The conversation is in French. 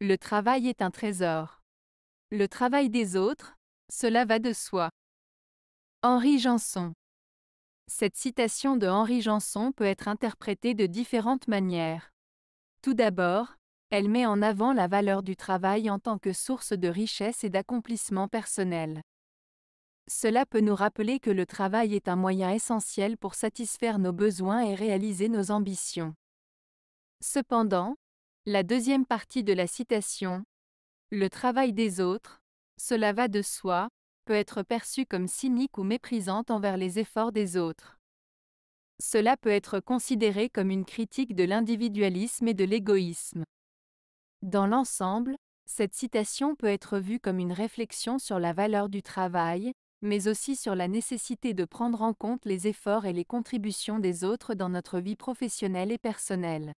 Le travail est un trésor. Le travail des autres, cela va de soi. Henri Janson. Cette citation de Henri Janson peut être interprétée de différentes manières. Tout d'abord, elle met en avant la valeur du travail en tant que source de richesse et d'accomplissement personnel. Cela peut nous rappeler que le travail est un moyen essentiel pour satisfaire nos besoins et réaliser nos ambitions. Cependant, la deuxième partie de la citation, le travail des autres, cela va de soi, peut être perçu comme cynique ou méprisante envers les efforts des autres. Cela peut être considéré comme une critique de l'individualisme et de l'égoïsme. Dans l'ensemble, cette citation peut être vue comme une réflexion sur la valeur du travail, mais aussi sur la nécessité de prendre en compte les efforts et les contributions des autres dans notre vie professionnelle et personnelle.